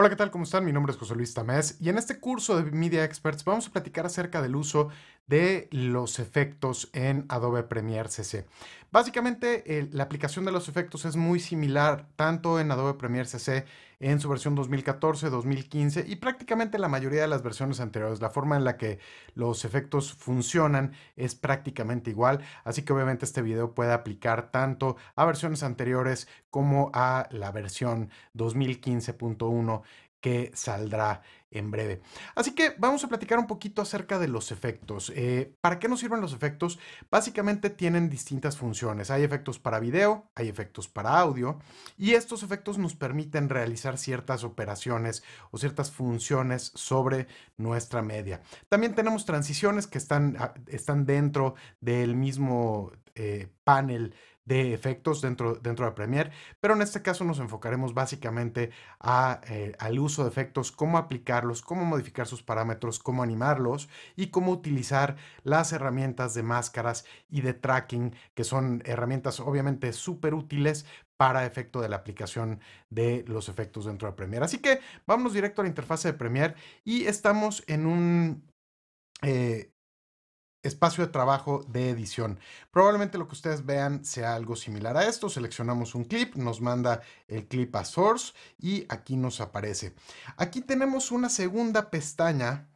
Hola, ¿qué tal? ¿Cómo están? Mi nombre es José Luis Tamés y en este curso de Media Experts vamos a platicar acerca del uso de los efectos en Adobe Premiere CC. Básicamente, la aplicación de los efectos es muy similar tanto en Adobe Premiere CC en su versión 2014, 2015 y prácticamente la mayoría de las versiones anteriores. La forma en la que los efectos funcionan es prácticamente igual, así que obviamente este video puede aplicar tanto a versiones anteriores como a la versión 2015.1 que saldrá en breve. Así que vamos a platicar un poquito acerca de los efectos. Eh, ¿Para qué nos sirven los efectos? Básicamente tienen distintas funciones. Hay efectos para video, hay efectos para audio y estos efectos nos permiten realizar ciertas operaciones o ciertas funciones sobre nuestra media. También tenemos transiciones que están, ah, están dentro del mismo eh, panel de efectos dentro, dentro de Premiere, pero en este caso nos enfocaremos básicamente eh, al uso de efectos, cómo aplicarlos, cómo modificar sus parámetros, cómo animarlos y cómo utilizar las herramientas de máscaras y de tracking, que son herramientas obviamente súper útiles para efecto de la aplicación de los efectos dentro de Premiere. Así que vamos directo a la interfaz de Premiere y estamos en un... Eh, espacio de trabajo de edición. Probablemente lo que ustedes vean sea algo similar a esto. Seleccionamos un clip, nos manda el clip a source y aquí nos aparece. Aquí tenemos una segunda pestaña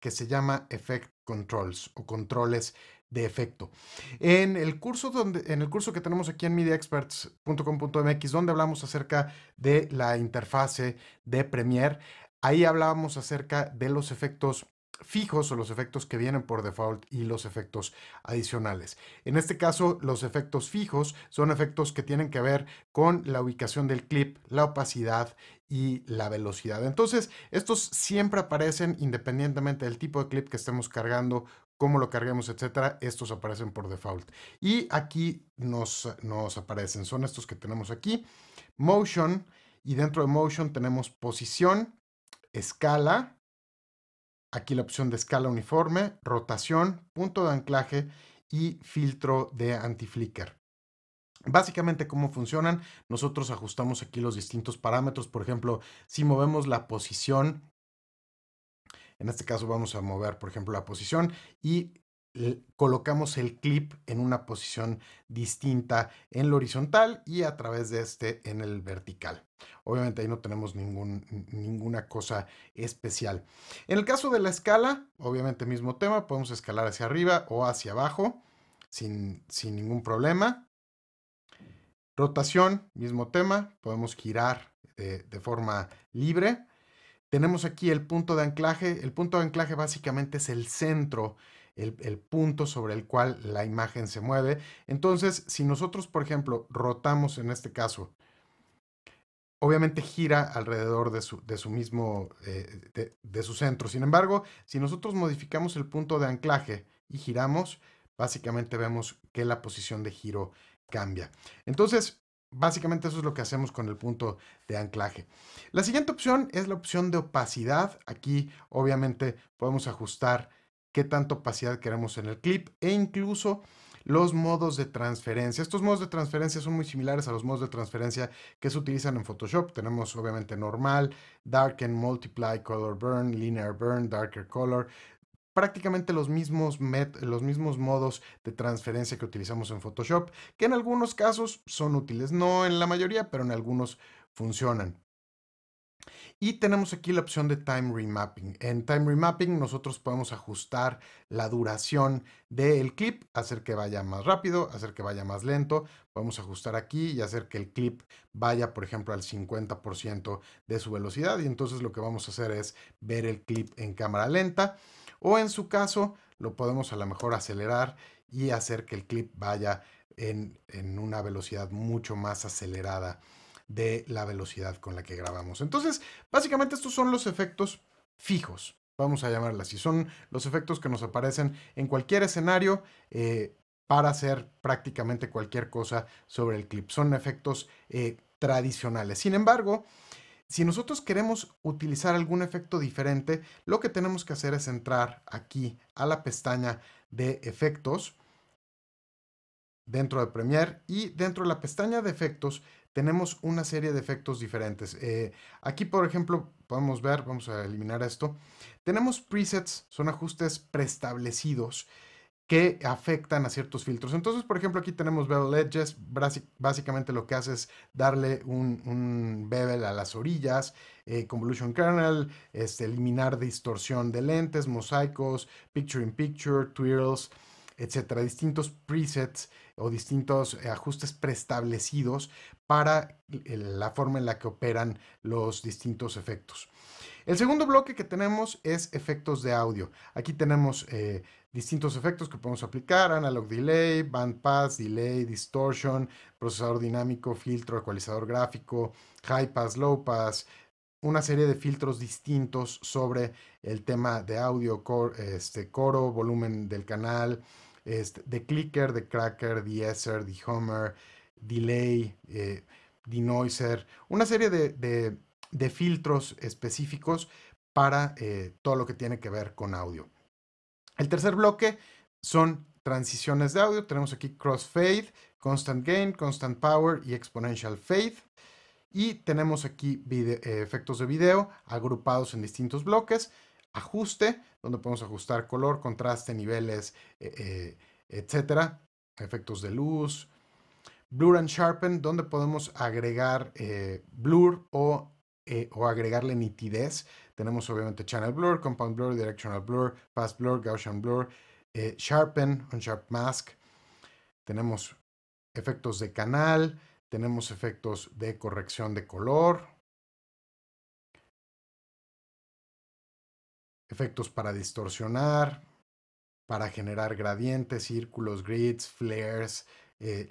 que se llama Effect Controls o controles de efecto. En el curso, donde, en el curso que tenemos aquí en mediaexperts.com.mx, donde hablamos acerca de la interfase de Premiere, ahí hablábamos acerca de los efectos fijos o los efectos que vienen por default y los efectos adicionales. En este caso, los efectos fijos son efectos que tienen que ver con la ubicación del clip, la opacidad y la velocidad. Entonces, estos siempre aparecen independientemente del tipo de clip que estemos cargando cómo lo carguemos, etcétera, estos aparecen por default. Y aquí nos, nos aparecen, son estos que tenemos aquí, Motion, y dentro de Motion tenemos posición, escala, Aquí la opción de escala uniforme, rotación, punto de anclaje y filtro de anti-flicker. Básicamente cómo funcionan, nosotros ajustamos aquí los distintos parámetros, por ejemplo, si movemos la posición, en este caso vamos a mover, por ejemplo, la posición y colocamos el clip en una posición distinta en lo horizontal y a través de este en el vertical. Obviamente ahí no tenemos ninguna cosa especial. En el caso de la escala, obviamente mismo tema, podemos escalar hacia arriba o hacia abajo sin, ningún problema. Rotación, mismo tema, podemos girar eh, de forma libre. Tenemos aquí el punto de anclaje. El punto de anclaje básicamente es el centro el, punto sobre el cual la imagen se mueve. Entonces, si nosotros, por ejemplo, rotamos en este caso, obviamente gira alrededor de su, mismo, eh, de, su centro. Sin embargo, si nosotros modificamos el punto de anclaje y giramos, básicamente vemos que la posición de giro cambia. Entonces, básicamente eso es lo que hacemos con el punto de anclaje. La siguiente opción es la opción de opacidad. Aquí, obviamente, podemos ajustar qué tanta opacidad queremos en el clip e incluso los modos de transferencia. Estos modos de transferencia son muy similares a los modos de transferencia que se utilizan en Photoshop. Tenemos obviamente normal, darken, multiply, color burn, linear burn, darker color. Prácticamente los mismos, los mismos modos de transferencia que utilizamos en Photoshop, que en algunos casos son útiles, no en la mayoría, pero en algunos funcionan. Y tenemos aquí la opción de Time Remapping. En Time Remapping nosotros podemos ajustar la duración del clip, hacer que vaya más rápido, hacer que vaya más lento. Podemos ajustar aquí y hacer que el clip vaya, por ejemplo, al 50% de su velocidad. Y entonces lo que vamos a hacer es ver el clip en cámara lenta. O en su caso, lo podemos a lo mejor acelerar y hacer que el clip vaya en, en una velocidad mucho más acelerada de la velocidad con la que grabamos. Entonces, básicamente estos son los efectos fijos, vamos a llamarla así. Son los efectos que nos aparecen en cualquier escenario eh, para hacer prácticamente cualquier cosa sobre el clip. Son efectos eh, tradicionales. Sin embargo, si nosotros queremos utilizar algún efecto diferente, lo que tenemos que hacer es entrar aquí a la pestaña de efectos dentro de Premiere y dentro de la pestaña de efectos tenemos una serie de efectos diferentes. Eh, aquí, por ejemplo, podemos ver, vamos a eliminar esto, tenemos presets, son ajustes preestablecidos que afectan a ciertos filtros. Entonces, por ejemplo, aquí tenemos bevel edges, básicamente lo que hace es darle un, bevel a las orillas, eh, convolution kernel, este, eliminar distorsión de lentes, mosaicos, picture in picture, twirls, etcétera, distintos presets o distintos eh, ajustes preestablecidos para la forma en la que operan los distintos efectos. El segundo bloque que tenemos es efectos de audio. Aquí tenemos eh, distintos efectos que podemos aplicar, analog delay, Band Pass, delay, distortion, procesador dinámico, filtro, ecualizador gráfico, high pass, low pass, una serie de filtros distintos sobre el tema de audio, este, coro, volumen del canal, este, de clicker, de cracker, de esser, de homer, delay, eh, de noiser, una serie de, filtros específicos para eh, todo lo que tiene que ver con audio. El tercer bloque son transiciones de audio. Tenemos aquí crossfade, constant gain, constant power y exponential fade. Y tenemos aquí eh, efectos de video agrupados en distintos bloques. Ajuste, donde podemos ajustar color, contraste, niveles, etc eh, eh, etcétera. Efectos de luz. Blur and Sharpen, donde podemos agregar blur o, o agregarle nitidez. Tenemos obviamente Channel Blur, Compound Blur, Directional Blur, Fast Blur, Gaussian Blur, Sharpen, Unsharp Mask. Tenemos efectos de canal, tenemos efectos de corrección de color, efectos para distorsionar, para generar gradientes, círculos, grids, flares, eh,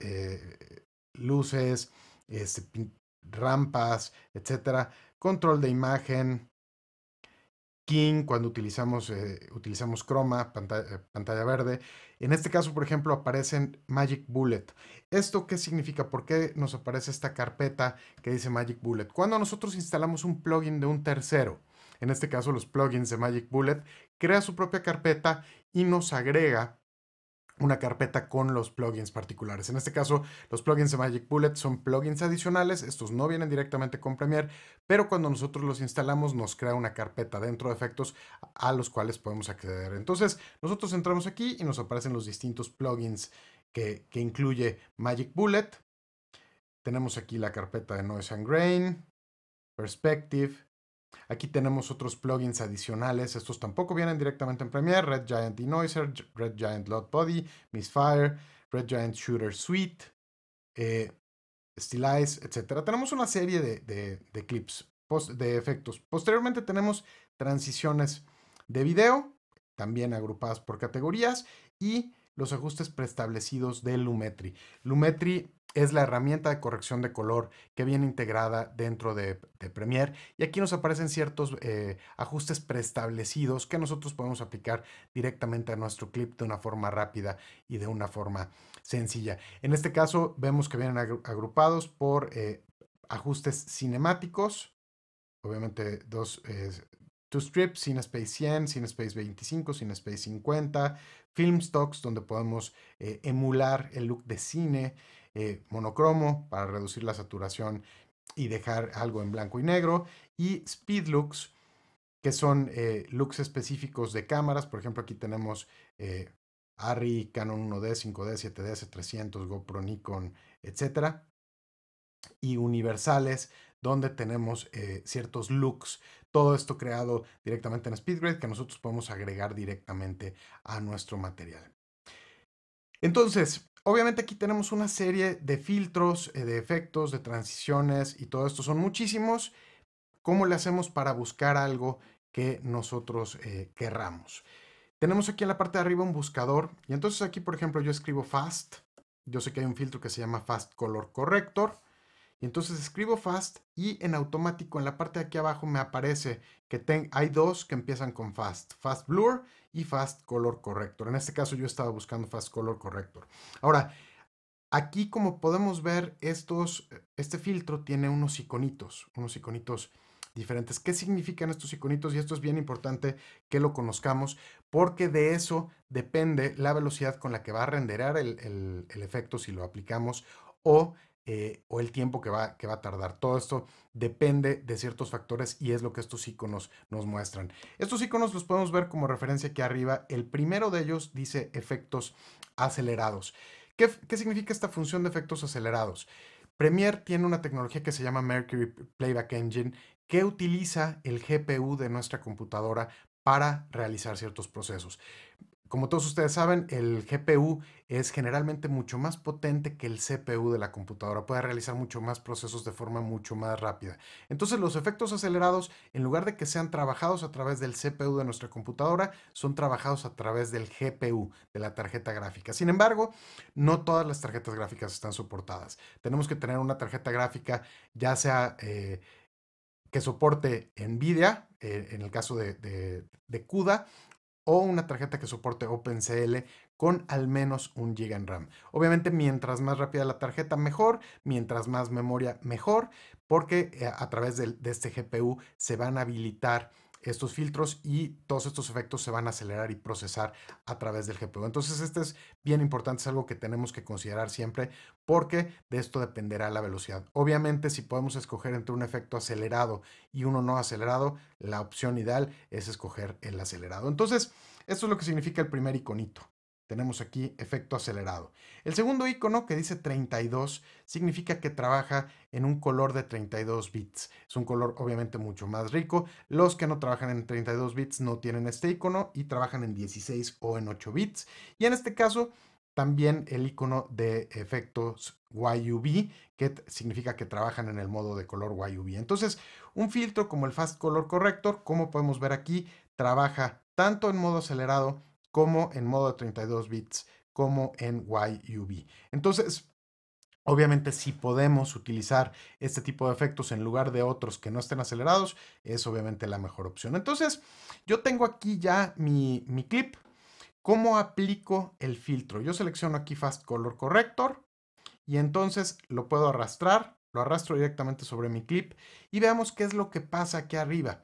eh, luces, este, rampas, etc. Control de imagen, King, cuando utilizamos, eh, utilizamos croma, pantalla, eh, pantalla, verde. En este caso, por ejemplo, aparecen Magic Bullet. ¿Esto qué significa? ¿Por qué nos aparece esta carpeta que dice Magic Bullet? Cuando nosotros instalamos un plugin de un tercero, en este caso los plugins de Magic Bullet, crea su propia carpeta y nos agrega una carpeta con los plugins particulares. En este caso, los plugins de Magic Bullet son plugins adicionales, estos no vienen directamente con Premiere, pero cuando nosotros los instalamos nos crea una carpeta dentro de efectos a los cuales podemos acceder. Entonces, nosotros entramos aquí y nos aparecen los distintos plugins que, incluye Magic Bullet. Tenemos aquí la carpeta de Noise and Grain, Perspective, Aquí tenemos otros plugins adicionales. Estos tampoco vienen directamente en Premiere. Red Giant Denoiser, Red Giant Load Body, Misfire, Red Giant Shooter Suite, eh, Stylize, etc. Tenemos una serie de, clips, de efectos. Posteriormente tenemos transiciones de video, también agrupadas por categorías, y los ajustes preestablecidos de Lumetri. Lumetri es la herramienta de corrección de color que viene integrada dentro de, Premiere. Y aquí nos aparecen ciertos eh, ajustes preestablecidos que nosotros podemos aplicar directamente a nuestro clip de una forma rápida y de una forma sencilla. En este caso vemos que vienen agrupados por eh, ajustes cinemáticos, obviamente dos, eh, CineSpace 100, CineSpace 25, CineSpace 50, Film Stocks, donde podemos eh, emular el look de cine, eh, monocromo para reducir la saturación y dejar algo en blanco y negro. Y speed looks, que son eh, looks específicos de cámaras. Por ejemplo, aquí tenemos eh, Arri, Canon 1D, 5D, 7D, 300 GoPro, Nikon, etc. Y universales, donde tenemos ciertos looks. Todo esto creado directamente en SpeedGrade que nosotros podemos agregar directamente a nuestro material. Entonces, obviamente aquí tenemos una serie de filtros, eh, de efectos, de transiciones y todo esto. Son muchísimos. ¿Cómo le hacemos para buscar algo que nosotros eh, querramos? Tenemos aquí en la parte de arriba un buscador. Y entonces aquí, por ejemplo, yo escribo fast. Yo sé que hay un filtro que se llama fast color corrector. Y entonces escribo fast y en automático en la parte de aquí abajo me aparece que hay dos que empiezan con fast. Fast blur y Fast Color Corrector. En este caso yo estaba buscando Fast Color Corrector. Ahora, aquí como podemos ver, estos, este filtro tiene unos iconitos, unos iconitos diferentes. ¿Qué significan estos iconitos? Y esto es bien importante que lo conozcamos porque de eso depende la velocidad con la que va a renderar el, el efecto si lo aplicamos o eh, o el tiempo que va, que va a tardar. Todo esto depende de ciertos factores y es lo que estos iconos nos muestran. Estos iconos los podemos ver como referencia aquí arriba. El primero de ellos dice efectos acelerados. ¿Qué, qué significa esta función de efectos acelerados? Premiere tiene una tecnología que se llama Mercury Playback Engine que utiliza el GPU de nuestra computadora para realizar ciertos procesos. Como todos ustedes saben, el GPU es generalmente mucho más potente que el CPU de la computadora, puede realizar mucho más procesos de forma mucho más rápida. Entonces los efectos acelerados, en lugar de que sean trabajados a través del CPU de nuestra computadora, son trabajados a través del GPU, de la tarjeta gráfica. Sin embargo, no todas las tarjetas gráficas están soportadas. Tenemos que tener una tarjeta gráfica ya sea... Eh, que soporte NVIDIA, eh, en el caso de, de CUDA, o una tarjeta que soporte OpenCL con al menos un GB de RAM. Obviamente, mientras más rápida la tarjeta, mejor, mientras más memoria, mejor, porque eh, a través de este GPU se van a habilitar estos filtros y todos estos efectos se van a acelerar y procesar a través del GPU. Entonces, esto es bien importante, es algo que tenemos que considerar siempre porque de esto dependerá la velocidad. Obviamente, si podemos escoger entre un efecto acelerado y uno no acelerado, la opción ideal es escoger el acelerado. Entonces, esto es lo que significa el primer iconito. Tenemos aquí efecto acelerado. El segundo icono que dice 32 significa que trabaja en un color de 32 bits. Es un color obviamente mucho más rico. Los que no trabajan en 32 bits no tienen este icono y trabajan en 16 o en 8 bits. Y en este caso también el icono de efectos YUV, que significa que trabajan en el modo de color YUV. Entonces, un filtro como el Fast Color Corrector, como podemos ver aquí, trabaja tanto en modo acelerado como en modo de 32 bits, como en YUV. Entonces, Obviamente, si podemos utilizar este tipo de efectos en lugar de otros que no estén acelerados, es obviamente la mejor opción. Entonces, yo tengo aquí ya mi, mi clip. ¿Cómo aplico el filtro? Yo selecciono aquí Fast Color Corrector y entonces lo puedo arrastrar, lo arrastro directamente sobre mi clip y veamos qué es lo que pasa aquí arriba.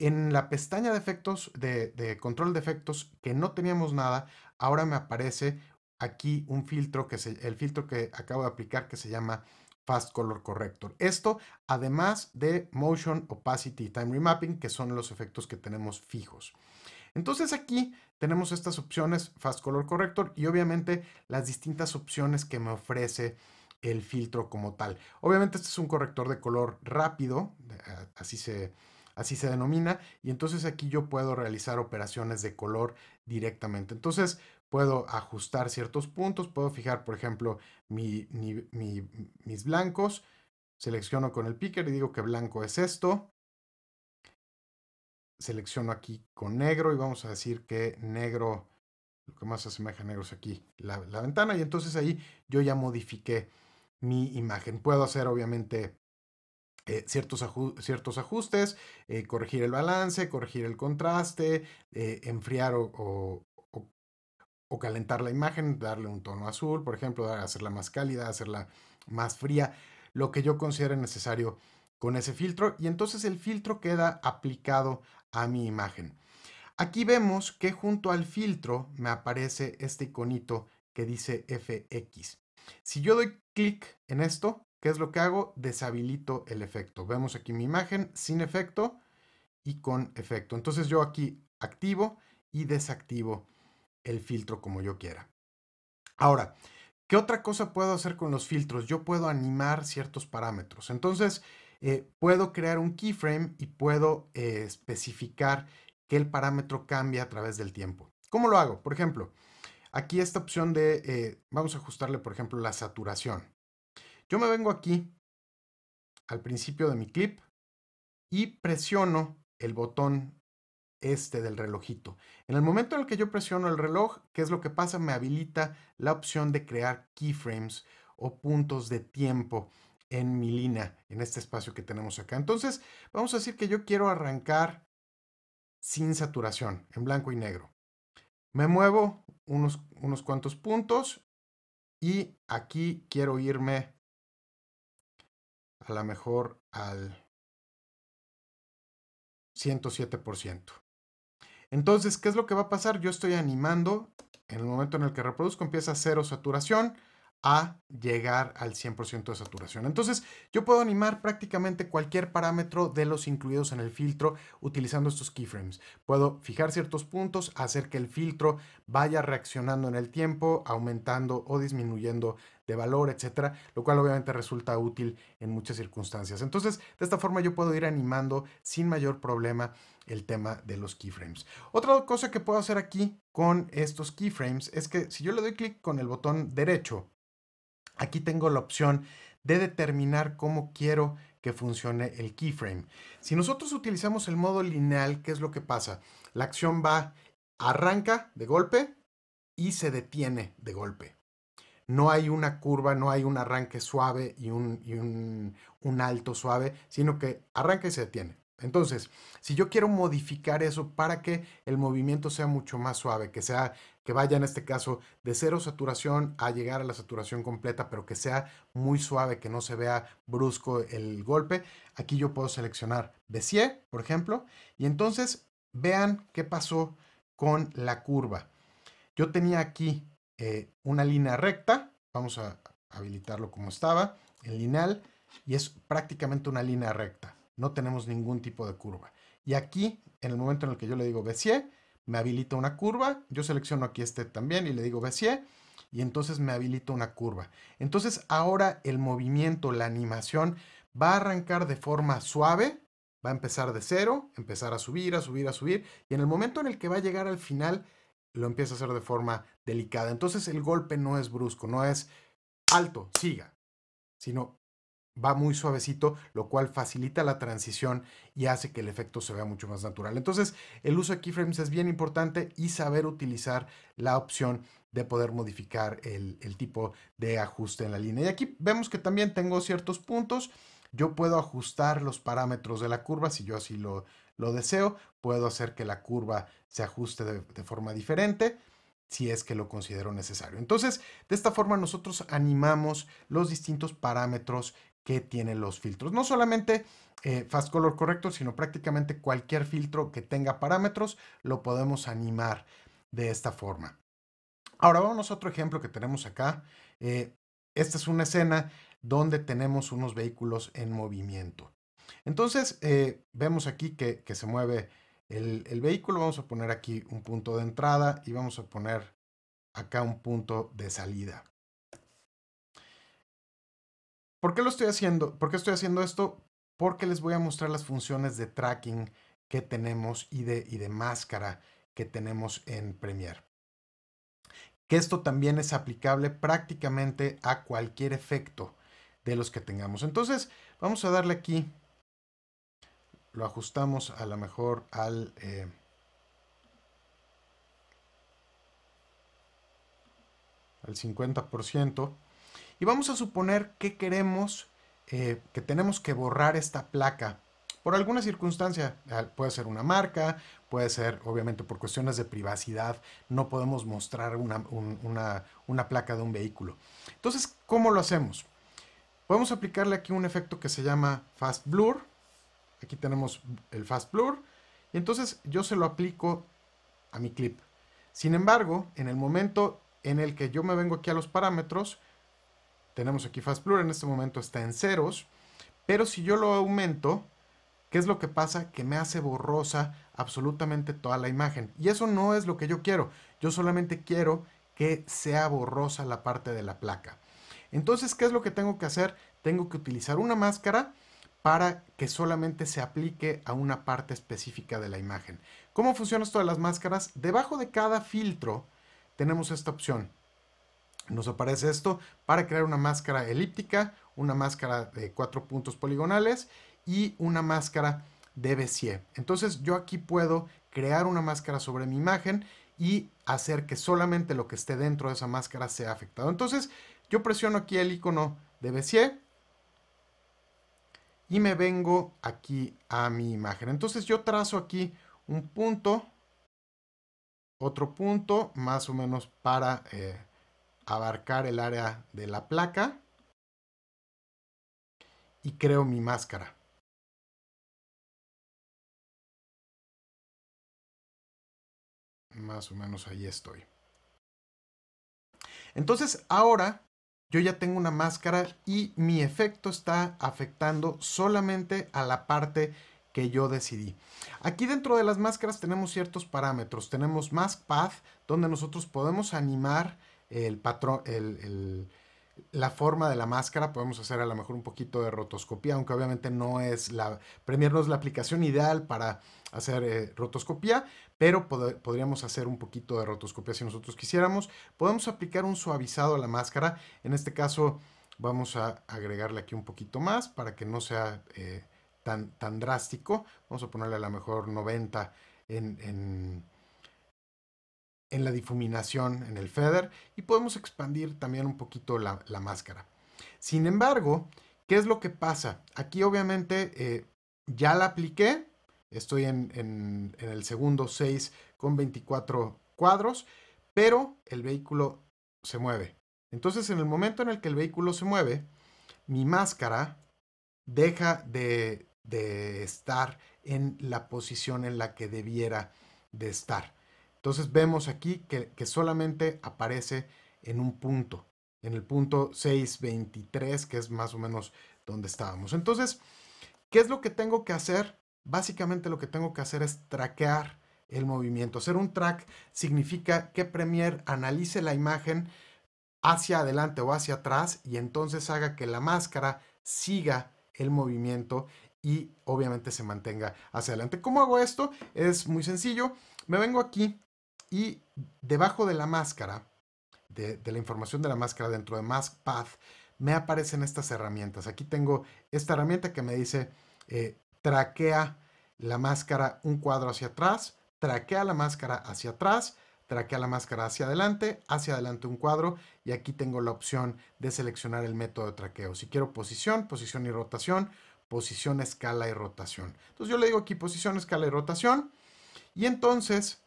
En la pestaña de efectos, de, control de efectos, que no teníamos nada, ahora me aparece aquí un filtro, que se, el filtro que acabo de aplicar que se llama Fast Color Corrector. Esto además de Motion, Opacity y Time Remapping, que son los efectos que tenemos fijos. Entonces aquí tenemos estas opciones Fast Color Corrector y obviamente las distintas opciones que me ofrece el filtro como tal. Obviamente este es un corrector de color rápido, así se así se denomina, y entonces aquí yo puedo realizar operaciones de color directamente. Entonces puedo ajustar ciertos puntos, puedo fijar, por ejemplo, mis blancos, selecciono con el picker y digo que blanco es esto, selecciono aquí con negro y vamos a decir que negro, lo que más asemeja a negro es aquí la, la ventana, y entonces ahí yo ya modifiqué mi imagen. Puedo hacer obviamente eh, ciertos, ajustes, eh, corregir el balance, corregir el contraste, eh, enfriar o, o, calentar la imagen, darle un tono azul, por ejemplo, hacerla más cálida, hacerla más fría, lo que yo considere necesario con ese filtro. Y entonces el filtro queda aplicado a mi imagen. Aquí vemos que junto al filtro me aparece este iconito que dice FX. Si yo doy clic en esto, ¿Qué es lo que hago? Deshabilito el efecto. Vemos aquí mi imagen sin efecto y con efecto. Entonces yo aquí activo y desactivo el filtro como yo quiera. Ahora, ¿qué otra cosa puedo hacer con los filtros? Yo puedo animar ciertos parámetros. Entonces, eh, puedo crear un keyframe y puedo eh, especificar que el parámetro cambia a través del tiempo. ¿Cómo lo hago? Por ejemplo, aquí esta opción de, eh, vamos a ajustarle, por ejemplo, la saturación. Yo me vengo aquí al principio de mi clip y presiono el botón este del relojito. En el momento en el que yo presiono el reloj, ¿qué es lo que pasa? Me habilita la opción de crear keyframes o puntos de tiempo en mi línea, en este espacio que tenemos acá. Entonces, vamos a decir que yo quiero arrancar sin saturación, en blanco y negro. Me muevo unos, unos cuantos puntos y aquí quiero irme a lo mejor al 107%. Entonces, ¿qué es lo que va a pasar? Yo estoy animando, en el momento en el que reproduzco empieza a cero saturación a llegar al 100% de saturación. Entonces, yo puedo animar prácticamente cualquier parámetro de los incluidos en el filtro utilizando estos keyframes. Puedo fijar ciertos puntos, hacer que el filtro vaya reaccionando en el tiempo, aumentando o disminuyendo de valor, etcétera, lo cual obviamente resulta útil en muchas circunstancias. Entonces, de esta forma yo puedo ir animando sin mayor problema el tema de los keyframes. Otra cosa que puedo hacer aquí con estos keyframes es que si yo le doy clic con el botón derecho, aquí tengo la opción de determinar cómo quiero que funcione el keyframe. Si nosotros utilizamos el modo lineal, ¿qué es lo que pasa? La acción va, arranca de golpe y se detiene de golpe. No hay una curva, no hay un arranque suave y un, alto suave, sino que arranca y se detiene. Entonces, si yo quiero modificar eso para que el movimiento sea mucho más suave, que sea que vaya en este caso de cero saturación a llegar a la saturación completa, pero que sea muy suave, que no se vea brusco el golpe, aquí yo puedo seleccionar Bézier, por ejemplo, y entonces vean qué pasó con la curva. Yo tenía aquí eh, una línea recta, vamos a habilitarlo como estaba, el lineal, y es prácticamente una línea recta, no tenemos ningún tipo de curva. Y aquí, en el momento en el que yo le digo Bézier, me habilita una curva, yo selecciono aquí este también y le digo Bézier, y entonces me habilita una curva. Entonces ahora el movimiento, la animación, va a arrancar de forma suave, va a empezar de cero, empezar a subir, a subir, a subir, y en el momento en el que va a llegar al final, lo empieza a hacer de forma delicada. Entonces el golpe no es brusco, no es alto, siga, sino va muy suavecito, lo cual facilita la transición y hace que el efecto se vea mucho más natural. Entonces, el uso de keyframes es bien importante y saber utilizar la opción de poder modificar el, el tipo de ajuste en la línea. Y aquí vemos que también tengo ciertos puntos. Yo puedo ajustar los parámetros de la curva si yo así lo, lo deseo, puedo hacer que la curva se ajuste de, forma diferente si es que lo considero necesario. Entonces, de esta forma nosotros animamos los distintos parámetros que tienen los filtros. No solamente eh, Fast Color Corrector, sino prácticamente cualquier filtro que tenga parámetros lo podemos animar de esta forma. Ahora vamos a otro ejemplo que tenemos acá. Eh, esta es una escena donde tenemos unos vehículos en movimiento. Entonces, eh, vemos aquí que, se mueve el, vehículo. Vamos a poner aquí un punto de entrada y vamos a poner acá un punto de salida. ¿Por qué lo estoy haciendo? ¿Por qué estoy haciendo esto? Porque les voy a mostrar las funciones de tracking que tenemos y de, y de máscara que tenemos en Premiere. Que esto también es aplicable prácticamente a cualquier efecto de los que tengamos. Entonces, vamos a darle aquí lo ajustamos a lo mejor al... 50%. Eh, y vamos a suponer que queremos, eh, que tenemos que borrar esta placa por alguna circunstancia. Ah, puede ser una marca, puede ser, obviamente, por cuestiones de privacidad, no podemos mostrar una, una placa de un vehículo. Entonces, ¿cómo lo hacemos? Podemos aplicarle aquí un efecto que se llama Fast Blur. Aquí tenemos el fast blur. Y entonces yo se lo aplico a mi clip. Sin embargo, en el momento en el que yo me vengo aquí a los parámetros, tenemos aquí fast blur, en este momento está en ceros. Pero si yo lo aumento, ¿qué es lo que pasa? Que me hace borrosa absolutamente toda la imagen. Y eso no es lo que yo quiero. Yo solamente quiero que sea borrosa la parte de la placa. Entonces, ¿qué es lo que tengo que hacer? Tengo que utilizar una máscara para que solamente se aplique a una parte específica de la imagen. ¿Cómo funcionan todas las máscaras? Debajo de cada filtro tenemos esta opción. Nos aparece esto para crear una máscara elíptica, una máscara de cuatro puntos poligonales y una máscara de Bézier. Entonces yo aquí puedo crear una máscara sobre mi imagen y hacer que solamente lo que esté dentro de esa máscara sea afectado. Entonces yo presiono aquí el icono de Bézier y me vengo aquí a mi imagen. Entonces yo trazo aquí un punto, otro punto, más o menos para eh, abarcar el área de la placa y creo mi máscara. Más o menos ahí estoy. Entonces ahora yo ya tengo una máscara y mi efecto está afectando solamente a la parte que yo decidí. Aquí dentro de las máscaras tenemos ciertos parámetros. Tenemos Mask Path, donde nosotros podemos animar el patrón, la forma de la máscara. Podemos hacer a lo mejor un poquito de rotoscopía, aunque obviamente no es la, Premiere es la aplicación ideal para hacer rotoscopia eh, rotoscopía, pero podríamos hacer un poquito de rotoscopia si nosotros quisiéramos. Podemos aplicar un suavizado a la máscara, en este caso vamos a agregarle aquí un poquito más para que no sea eh, tan, tan drástico. Vamos a ponerle a lo mejor 90 en, la difuminación, en el feather, y podemos expandir también un poquito la, máscara. Sin embargo, ¿qué es lo que pasa? Aquí obviamente eh, ya la apliqué, Estoy en, el segundo 6 con 24 cuadros, pero el vehículo se mueve. Entonces, en el momento en el que el vehículo se mueve, mi máscara deja de, estar en la posición en la que debiera de estar. Entonces vemos aquí que, que, solamente aparece en un punto, en el punto 623, que es más o menos donde estábamos. Entonces, ¿qué es lo que tengo que hacer básicamente lo que tengo que hacer es traquear el movimiento. Hacer un track significa que Premiere analice la imagen hacia adelante o hacia atrás y entonces haga que la máscara siga el movimiento y obviamente se mantenga hacia adelante. ¿Cómo hago esto? Es muy sencillo. Me vengo aquí y debajo de la máscara, de, la información de la máscara dentro de Mask Path, me aparecen estas herramientas. Aquí tengo esta herramienta que me dice eh, traquea la máscara un cuadro hacia atrás, traquea la máscara hacia atrás, traquea la máscara hacia adelante, hacia adelante un cuadro y aquí tengo la opción de seleccionar el método de traqueo. Si quiero posición, posición y rotación, posición, escala y rotación. Entonces yo le digo aquí posición, escala y rotación y entonces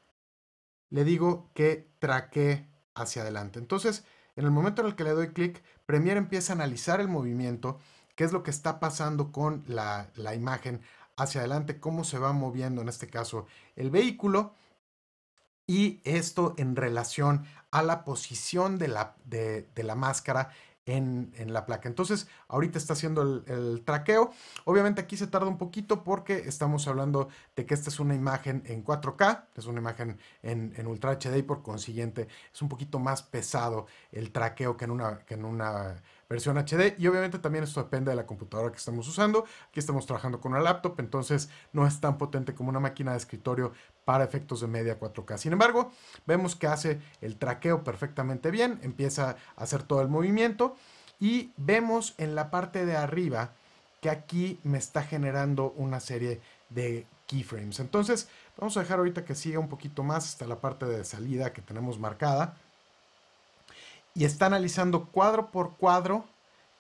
le digo que traquee hacia adelante. Entonces en el momento en el que le doy clic, Premiere empieza a analizar el movimiento qué es lo que está pasando con la, la imagen hacia adelante, cómo se va moviendo en este caso el vehículo y esto en relación a la posición de la, de, de la máscara en, la placa. Entonces, ahorita está haciendo el, traqueo. Obviamente aquí se tarda un poquito porque estamos hablando de que esta es una imagen en 4K, es una imagen en, Ultra HD y por consiguiente es un poquito más pesado el traqueo que en una, que en una versión HD y obviamente también esto depende de la computadora que estamos usando. Aquí estamos trabajando con una laptop, entonces no es tan potente como una máquina de escritorio, para efectos de media 4K. Sin embargo, vemos que hace el traqueo perfectamente bien, empieza a hacer todo el movimiento y vemos en la parte de arriba que aquí me está generando una serie de keyframes. Entonces, vamos a dejar ahorita que siga un poquito más hasta la parte de salida que tenemos marcada. Y está analizando cuadro por cuadro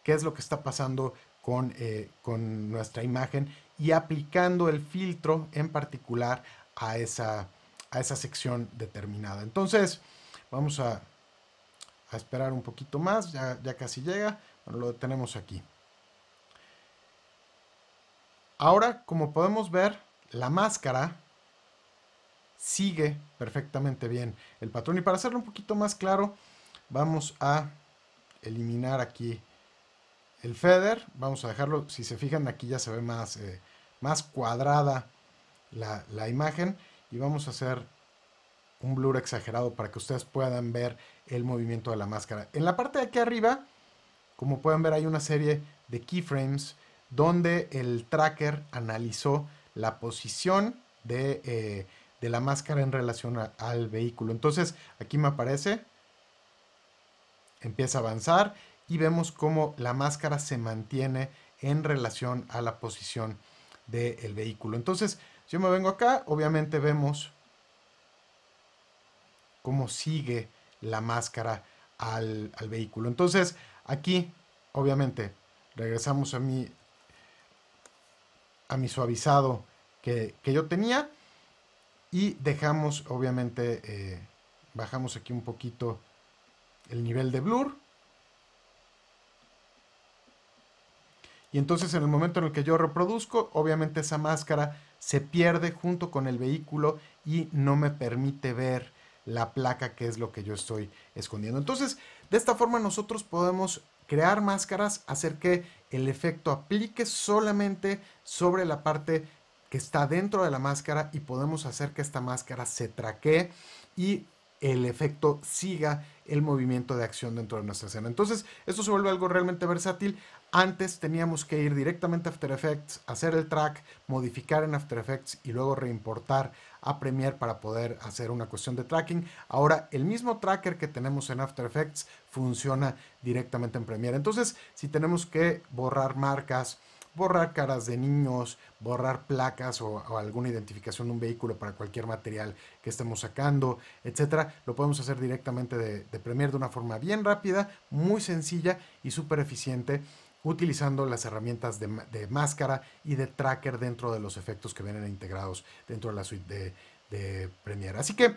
qué es lo que está pasando con, eh, con nuestra imagen y aplicando el filtro en particular a esa, sección determinada. Entonces, vamos a, esperar un poquito más, ya, casi llega, lo tenemos aquí. Ahora, como podemos ver, la máscara sigue perfectamente bien el patrón. Y para hacerlo un poquito más claro, vamos a eliminar aquí el feather. Vamos a dejarlo, si se fijan aquí ya se ve más, eh, más cuadrada la, imagen y vamos a hacer un blur exagerado para que ustedes puedan ver el movimiento de la máscara. En la parte de aquí arriba, como pueden ver, hay una serie de keyframes donde el tracker analizó la posición de, eh, la máscara en relación al vehículo. Entonces, aquí me aparece, empieza a avanzar y vemos cómo la máscara se mantiene en relación a la posición del vehículo. Entonces, si yo me vengo acá, obviamente vemos cómo sigue la máscara al, vehículo. Entonces, aquí, obviamente, regresamos a mi, a mi suavizado que, yo tenía y dejamos, obviamente, eh, bajamos aquí un poquito el nivel de blur. Y entonces en el momento en el que yo reproduzco, obviamente esa máscara se pierde junto con el vehículo y no me permite ver la placa que es lo que yo estoy escondiendo. Entonces, de esta forma nosotros podemos crear máscaras, hacer que el efecto aplique solamente sobre la parte que está dentro de la máscara y podemos hacer que esta máscara se traquee y el efecto siga el movimiento de acción dentro de nuestra escena. Entonces, esto se vuelve algo realmente versátil. Antes teníamos que ir directamente a After Effects, hacer el track, modificar en After Effects y luego reimportar a Premiere para poder hacer una cuestión de tracking. Ahora el mismo tracker que tenemos en After Effects funciona directamente en Premiere. Entonces, si tenemos que borrar marcas, borrar caras de niños, borrar placas o, alguna identificación de un vehículo para cualquier material que estemos sacando, etcétera. Lo podemos hacer directamente de, Premiere de una forma bien rápida, muy sencilla y súper eficiente utilizando las herramientas de, máscara y de tracker dentro de los efectos que vienen integrados dentro de la suite de, de Premiere. Así que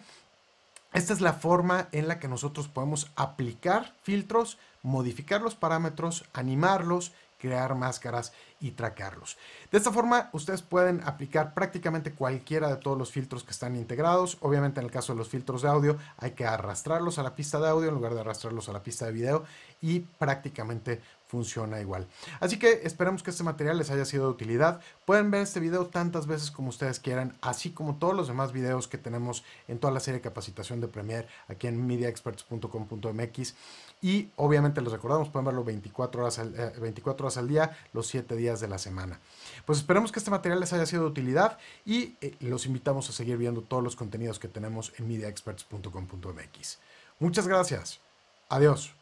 esta es la forma en la que nosotros podemos aplicar filtros, modificar los parámetros, animarlos crear máscaras y tracarlos De esta forma, ustedes pueden aplicar prácticamente cualquiera de todos los filtros que están integrados. Obviamente, en el caso de los filtros de audio, hay que arrastrarlos a la pista de audio en lugar de arrastrarlos a la pista de video y prácticamente funciona igual. Así que esperamos que este material les haya sido de utilidad. Pueden ver este video tantas veces como ustedes quieran, así como todos los demás videos que tenemos en toda la serie de capacitación de Premiere aquí en mediaexperts.com.mx. Y obviamente los recordamos, pueden verlo 24 horas, al, eh, horas al día, los 7 días de la semana. Pues esperemos que este material les haya sido de utilidad y eh, los invitamos a seguir viendo todos los contenidos que tenemos en mediaexperts.com.mx. Muchas gracias. Adiós.